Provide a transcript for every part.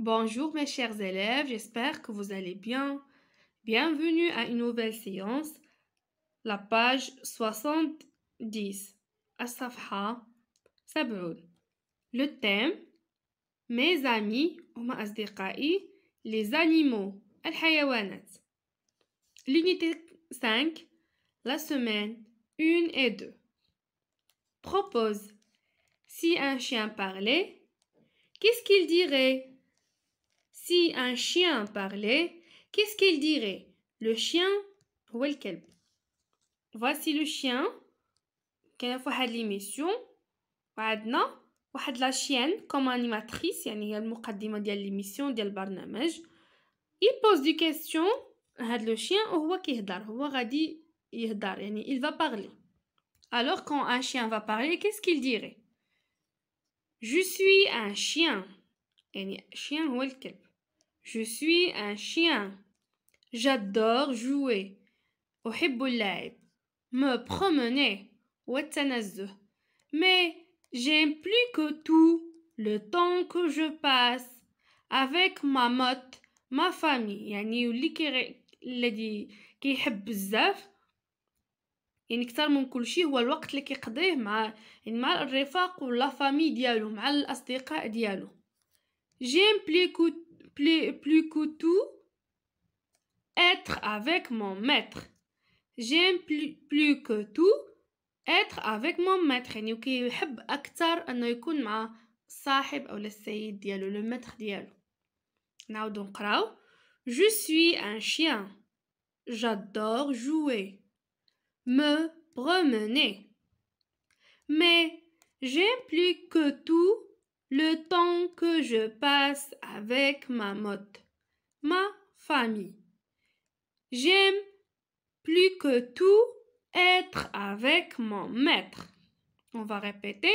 Bonjour mes chers élèves, j'espère que vous allez bien. Bienvenue à une nouvelle séance, la page 70, à safha Le thème Mes amis, les animaux, L'unité 5, la semaine 1 et 2. Propose Si un chien parlait, qu'est-ce qu'il dirait si un chien parlait, qu'est-ce qu'il dirait Le chien ou Voici le chien. Il y a une émission. la chienne comme animatrice. Il pose questions. l'émission, Il pose des questions. Le chien ou Il va parler. Alors, quand un chien va parler, qu'est-ce qu'il dirait Je suis un chien. Chien ou je suis un chien. J'adore jouer. Me promener. Mais j'aime plus que tout le temps que je passe avec ma motte, ma famille. يعني اللي كي الذي كيحب بزاف يعني كثر من كل شيء هو الوقت اللي كيقضيه مع يعني مع الرفاق ولا فامي ديالو مع الاصدقاء ديالو جيم que plus, que tout, être avec mon maître. J'aime plus, que tout être avec mon maître Il aime Je suis un chien. J'adore jouer. Me promener. Mais j'aime plus que tout le temps que je passe avec ma motte, ma famille. J'aime plus que tout être avec mon maître. On va répéter.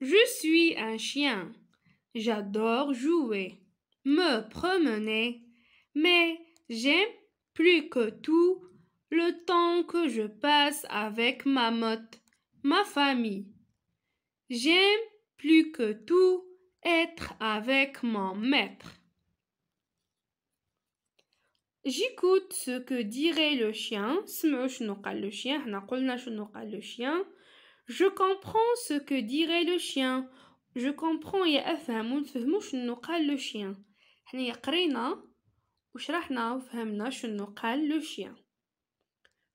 Je suis un chien. J'adore jouer, me promener, mais j'aime plus que tout le temps que je passe avec ma motte, ma famille. J'aime plus que tout être avec mon maître. J'écoute ce que dirait le chien. le chien. Je comprends ce que dirait le chien. Je comprends et le Le Chien le chien.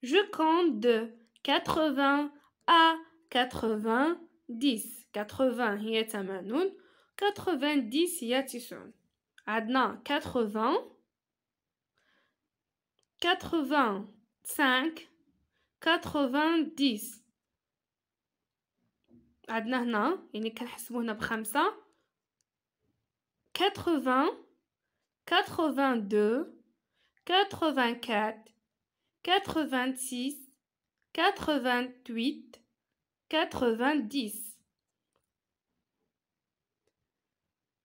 Je compte de 80 à 90 quatre-vingt, il quatre-vingt-dix il a Adnan quatre-vingt, quatre-vingt-cinq, quatre-vingt-dix, Adnan il est ça, quatre-vingt, quatre-vingt-deux, quatre-vingt-quatre, quatre-vingt-six, quatre-vingt-huit, quatre-vingt-dix.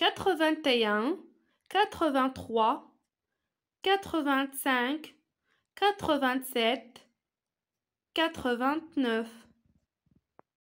quatre-vingt-un, et quatre-vingt-trois, quatre-vingt-cinq, quatre-vingt-sept, quatre-vingt-neuf.